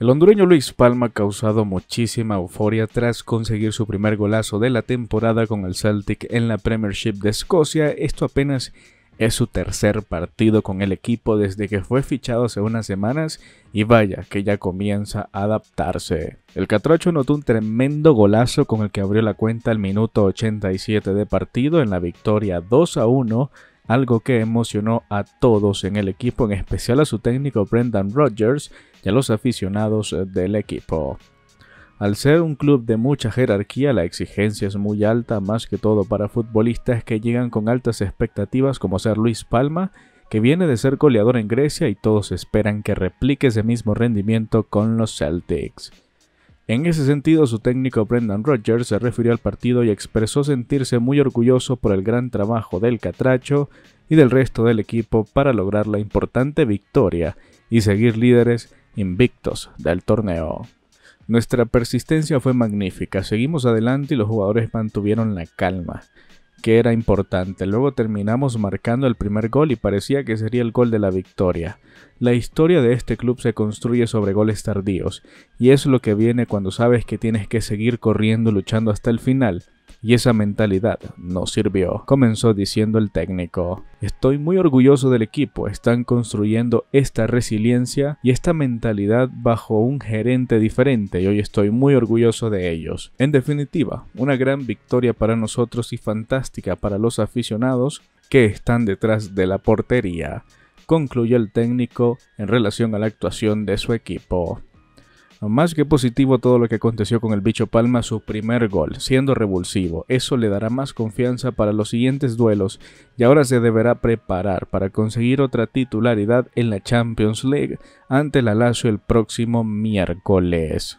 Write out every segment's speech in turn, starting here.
El hondureño Luis Palma ha causado muchísima euforia tras conseguir su primer golazo de la temporada con el Celtic en la Premiership de Escocia. Esto apenas es su tercer partido con el equipo desde que fue fichado hace unas semanas y vaya que ya comienza a adaptarse. El Catrocho notó un tremendo golazo con el que abrió la cuenta al minuto 87 de partido en la victoria 2 a 1 algo que emocionó a todos en el equipo, en especial a su técnico Brendan Rodgers y a los aficionados eh, del equipo. Al ser un club de mucha jerarquía, la exigencia es muy alta, más que todo para futbolistas que llegan con altas expectativas como ser Luis Palma, que viene de ser goleador en Grecia y todos esperan que replique ese mismo rendimiento con los Celtics. En ese sentido, su técnico Brendan Rogers se refirió al partido y expresó sentirse muy orgulloso por el gran trabajo del Catracho y del resto del equipo para lograr la importante victoria y seguir líderes invictos del torneo. Nuestra persistencia fue magnífica, seguimos adelante y los jugadores mantuvieron la calma que era importante. Luego terminamos marcando el primer gol y parecía que sería el gol de la victoria. La historia de este club se construye sobre goles tardíos, y es lo que viene cuando sabes que tienes que seguir corriendo luchando hasta el final y esa mentalidad no sirvió, comenzó diciendo el técnico. Estoy muy orgulloso del equipo, están construyendo esta resiliencia y esta mentalidad bajo un gerente diferente y hoy estoy muy orgulloso de ellos. En definitiva, una gran victoria para nosotros y fantástica para los aficionados que están detrás de la portería, concluyó el técnico en relación a la actuación de su equipo. Más que positivo todo lo que aconteció con el bicho Palma, su primer gol, siendo revulsivo. Eso le dará más confianza para los siguientes duelos y ahora se deberá preparar para conseguir otra titularidad en la Champions League ante la Lazio el próximo miércoles.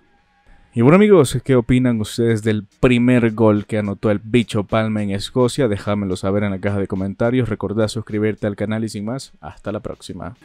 Y bueno amigos, ¿qué opinan ustedes del primer gol que anotó el bicho Palma en Escocia? Déjamelo saber en la caja de comentarios. recuerda suscribirte al canal y sin más, hasta la próxima.